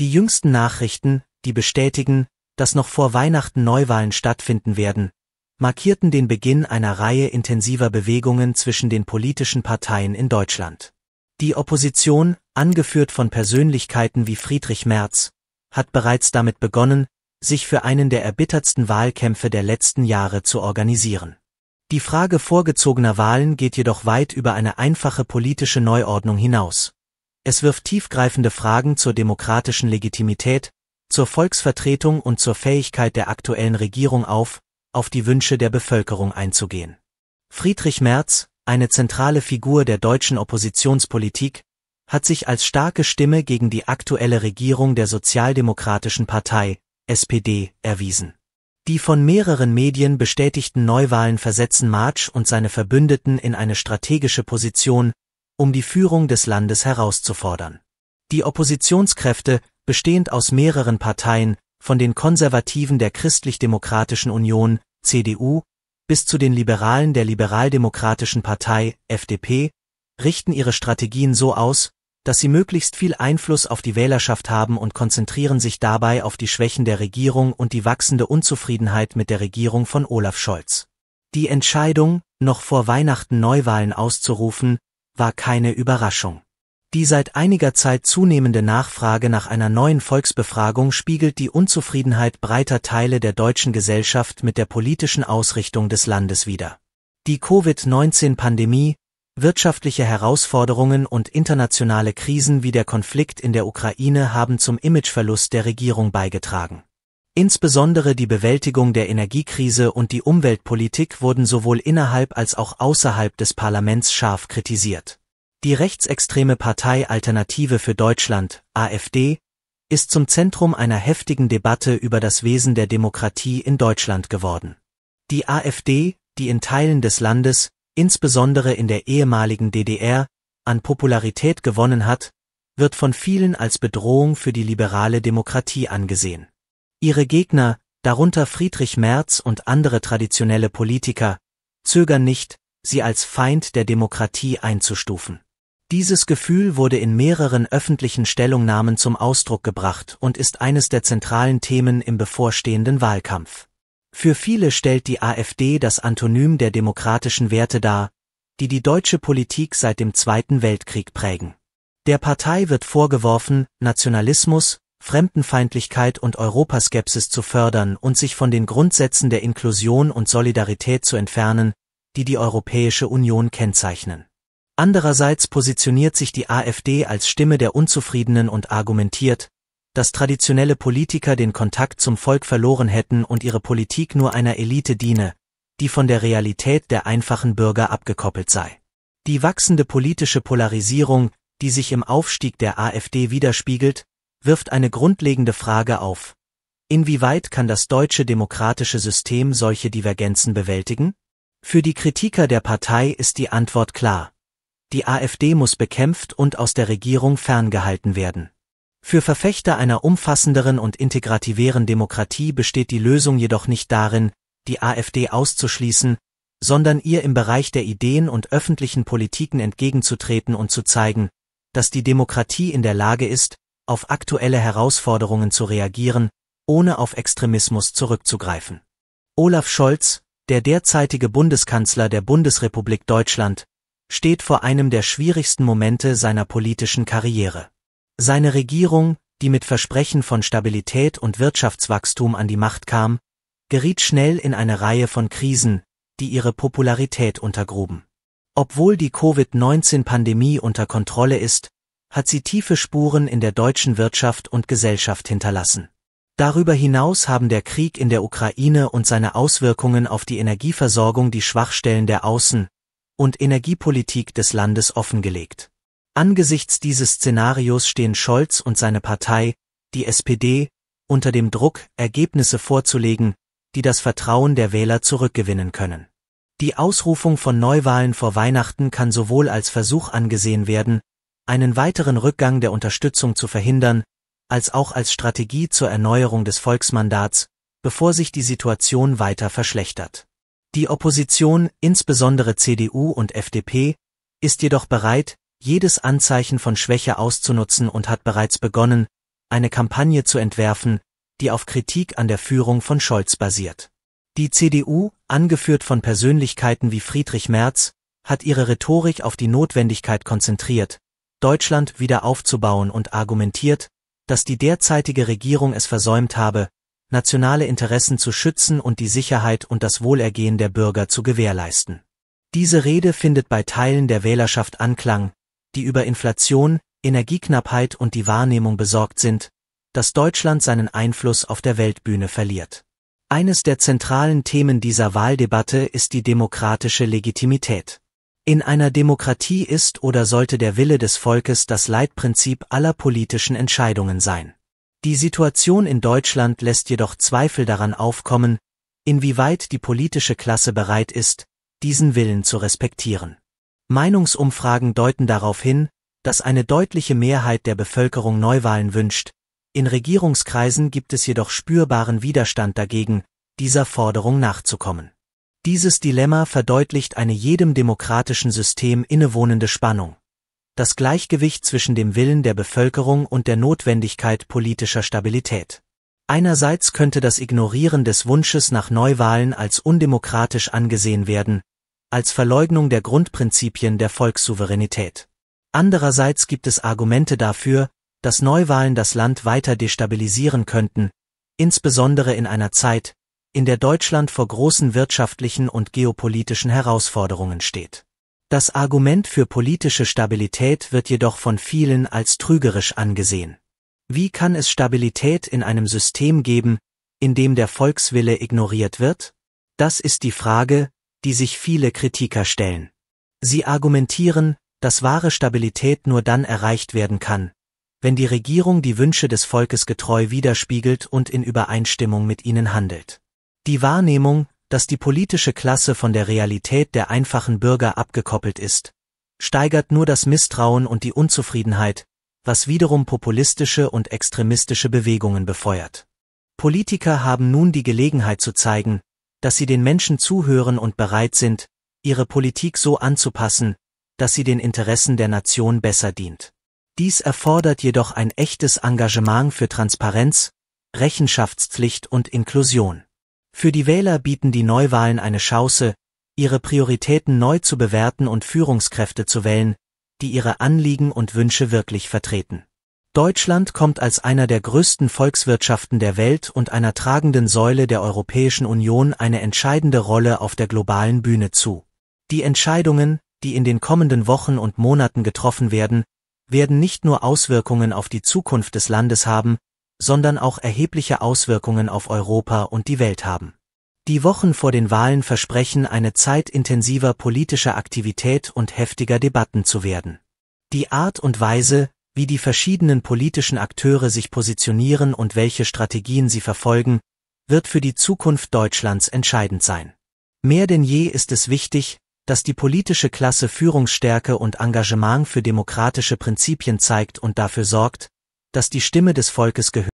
Die jüngsten Nachrichten, die bestätigen, dass noch vor Weihnachten Neuwahlen stattfinden werden, markierten den Beginn einer Reihe intensiver Bewegungen zwischen den politischen Parteien in Deutschland. Die Opposition, angeführt von Persönlichkeiten wie Friedrich Merz, hat bereits damit begonnen, sich für einen der erbittertsten Wahlkämpfe der letzten Jahre zu organisieren. Die Frage vorgezogener Wahlen geht jedoch weit über eine einfache politische Neuordnung hinaus. Es wirft tiefgreifende Fragen zur demokratischen Legitimität, zur Volksvertretung und zur Fähigkeit der aktuellen Regierung auf, auf die Wünsche der Bevölkerung einzugehen. Friedrich Merz, eine zentrale Figur der deutschen Oppositionspolitik, hat sich als starke Stimme gegen die aktuelle Regierung der Sozialdemokratischen Partei, SPD, erwiesen. Die von mehreren Medien bestätigten Neuwahlen versetzen March und seine Verbündeten in eine strategische Position, um die Führung des Landes herauszufordern. Die Oppositionskräfte, bestehend aus mehreren Parteien, von den Konservativen der Christlich-Demokratischen Union, CDU, bis zu den Liberalen der Liberaldemokratischen Partei, FDP, richten ihre Strategien so aus, dass sie möglichst viel Einfluss auf die Wählerschaft haben und konzentrieren sich dabei auf die Schwächen der Regierung und die wachsende Unzufriedenheit mit der Regierung von Olaf Scholz. Die Entscheidung, noch vor Weihnachten Neuwahlen auszurufen, war keine Überraschung. Die seit einiger Zeit zunehmende Nachfrage nach einer neuen Volksbefragung spiegelt die Unzufriedenheit breiter Teile der deutschen Gesellschaft mit der politischen Ausrichtung des Landes wider. Die Covid-19-Pandemie, wirtschaftliche Herausforderungen und internationale Krisen wie der Konflikt in der Ukraine haben zum Imageverlust der Regierung beigetragen Insbesondere die Bewältigung der Energiekrise und die Umweltpolitik wurden sowohl innerhalb als auch außerhalb des Parlaments scharf kritisiert. Die rechtsextreme Partei Alternative für Deutschland, AfD, ist zum Zentrum einer heftigen Debatte über das Wesen der Demokratie in Deutschland geworden. Die AfD, die in Teilen des Landes, insbesondere in der ehemaligen DDR, an Popularität gewonnen hat, wird von vielen als Bedrohung für die liberale Demokratie angesehen. Ihre Gegner, darunter Friedrich Merz und andere traditionelle Politiker, zögern nicht, sie als Feind der Demokratie einzustufen. Dieses Gefühl wurde in mehreren öffentlichen Stellungnahmen zum Ausdruck gebracht und ist eines der zentralen Themen im bevorstehenden Wahlkampf. Für viele stellt die AfD das Antonym der demokratischen Werte dar, die die deutsche Politik seit dem Zweiten Weltkrieg prägen. Der Partei wird vorgeworfen, Nationalismus, Fremdenfeindlichkeit und Europaskepsis zu fördern und sich von den Grundsätzen der Inklusion und Solidarität zu entfernen, die die Europäische Union kennzeichnen. Andererseits positioniert sich die AfD als Stimme der Unzufriedenen und argumentiert, dass traditionelle Politiker den Kontakt zum Volk verloren hätten und ihre Politik nur einer Elite diene, die von der Realität der einfachen Bürger abgekoppelt sei. Die wachsende politische Polarisierung, die sich im Aufstieg der AfD widerspiegelt, wirft eine grundlegende Frage auf. Inwieweit kann das deutsche demokratische System solche Divergenzen bewältigen? Für die Kritiker der Partei ist die Antwort klar. Die AfD muss bekämpft und aus der Regierung ferngehalten werden. Für Verfechter einer umfassenderen und integrativeren Demokratie besteht die Lösung jedoch nicht darin, die AfD auszuschließen, sondern ihr im Bereich der Ideen und öffentlichen Politiken entgegenzutreten und zu zeigen, dass die Demokratie in der Lage ist, auf aktuelle Herausforderungen zu reagieren, ohne auf Extremismus zurückzugreifen. Olaf Scholz, der derzeitige Bundeskanzler der Bundesrepublik Deutschland, steht vor einem der schwierigsten Momente seiner politischen Karriere. Seine Regierung, die mit Versprechen von Stabilität und Wirtschaftswachstum an die Macht kam, geriet schnell in eine Reihe von Krisen, die ihre Popularität untergruben. Obwohl die Covid-19-Pandemie unter Kontrolle ist, hat sie tiefe Spuren in der deutschen Wirtschaft und Gesellschaft hinterlassen. Darüber hinaus haben der Krieg in der Ukraine und seine Auswirkungen auf die Energieversorgung die Schwachstellen der Außen- und Energiepolitik des Landes offengelegt. Angesichts dieses Szenarios stehen Scholz und seine Partei, die SPD, unter dem Druck, Ergebnisse vorzulegen, die das Vertrauen der Wähler zurückgewinnen können. Die Ausrufung von Neuwahlen vor Weihnachten kann sowohl als Versuch angesehen werden, einen weiteren Rückgang der Unterstützung zu verhindern, als auch als Strategie zur Erneuerung des Volksmandats, bevor sich die Situation weiter verschlechtert. Die Opposition, insbesondere CDU und FDP, ist jedoch bereit, jedes Anzeichen von Schwäche auszunutzen und hat bereits begonnen, eine Kampagne zu entwerfen, die auf Kritik an der Führung von Scholz basiert. Die CDU, angeführt von Persönlichkeiten wie Friedrich Merz, hat ihre Rhetorik auf die Notwendigkeit konzentriert, Deutschland wieder aufzubauen und argumentiert, dass die derzeitige Regierung es versäumt habe, nationale Interessen zu schützen und die Sicherheit und das Wohlergehen der Bürger zu gewährleisten. Diese Rede findet bei Teilen der Wählerschaft Anklang, die über Inflation, Energieknappheit und die Wahrnehmung besorgt sind, dass Deutschland seinen Einfluss auf der Weltbühne verliert. Eines der zentralen Themen dieser Wahldebatte ist die demokratische Legitimität. In einer Demokratie ist oder sollte der Wille des Volkes das Leitprinzip aller politischen Entscheidungen sein. Die Situation in Deutschland lässt jedoch Zweifel daran aufkommen, inwieweit die politische Klasse bereit ist, diesen Willen zu respektieren. Meinungsumfragen deuten darauf hin, dass eine deutliche Mehrheit der Bevölkerung Neuwahlen wünscht, in Regierungskreisen gibt es jedoch spürbaren Widerstand dagegen, dieser Forderung nachzukommen dieses Dilemma verdeutlicht eine jedem demokratischen System innewohnende Spannung. Das Gleichgewicht zwischen dem Willen der Bevölkerung und der Notwendigkeit politischer Stabilität. Einerseits könnte das Ignorieren des Wunsches nach Neuwahlen als undemokratisch angesehen werden, als Verleugnung der Grundprinzipien der Volkssouveränität. Andererseits gibt es Argumente dafür, dass Neuwahlen das Land weiter destabilisieren könnten, insbesondere in einer Zeit, in der Deutschland vor großen wirtschaftlichen und geopolitischen Herausforderungen steht. Das Argument für politische Stabilität wird jedoch von vielen als trügerisch angesehen. Wie kann es Stabilität in einem System geben, in dem der Volkswille ignoriert wird? Das ist die Frage, die sich viele Kritiker stellen. Sie argumentieren, dass wahre Stabilität nur dann erreicht werden kann, wenn die Regierung die Wünsche des Volkes getreu widerspiegelt und in Übereinstimmung mit ihnen handelt. Die Wahrnehmung, dass die politische Klasse von der Realität der einfachen Bürger abgekoppelt ist, steigert nur das Misstrauen und die Unzufriedenheit, was wiederum populistische und extremistische Bewegungen befeuert. Politiker haben nun die Gelegenheit zu zeigen, dass sie den Menschen zuhören und bereit sind, ihre Politik so anzupassen, dass sie den Interessen der Nation besser dient. Dies erfordert jedoch ein echtes Engagement für Transparenz, Rechenschaftspflicht und Inklusion. Für die Wähler bieten die Neuwahlen eine Chance, ihre Prioritäten neu zu bewerten und Führungskräfte zu wählen, die ihre Anliegen und Wünsche wirklich vertreten. Deutschland kommt als einer der größten Volkswirtschaften der Welt und einer tragenden Säule der Europäischen Union eine entscheidende Rolle auf der globalen Bühne zu. Die Entscheidungen, die in den kommenden Wochen und Monaten getroffen werden, werden nicht nur Auswirkungen auf die Zukunft des Landes haben, sondern auch erhebliche Auswirkungen auf Europa und die Welt haben. Die Wochen vor den Wahlen versprechen eine Zeit intensiver politischer Aktivität und heftiger Debatten zu werden. Die Art und Weise, wie die verschiedenen politischen Akteure sich positionieren und welche Strategien sie verfolgen, wird für die Zukunft Deutschlands entscheidend sein. Mehr denn je ist es wichtig, dass die politische Klasse Führungsstärke und Engagement für demokratische Prinzipien zeigt und dafür sorgt, dass die Stimme des Volkes gehört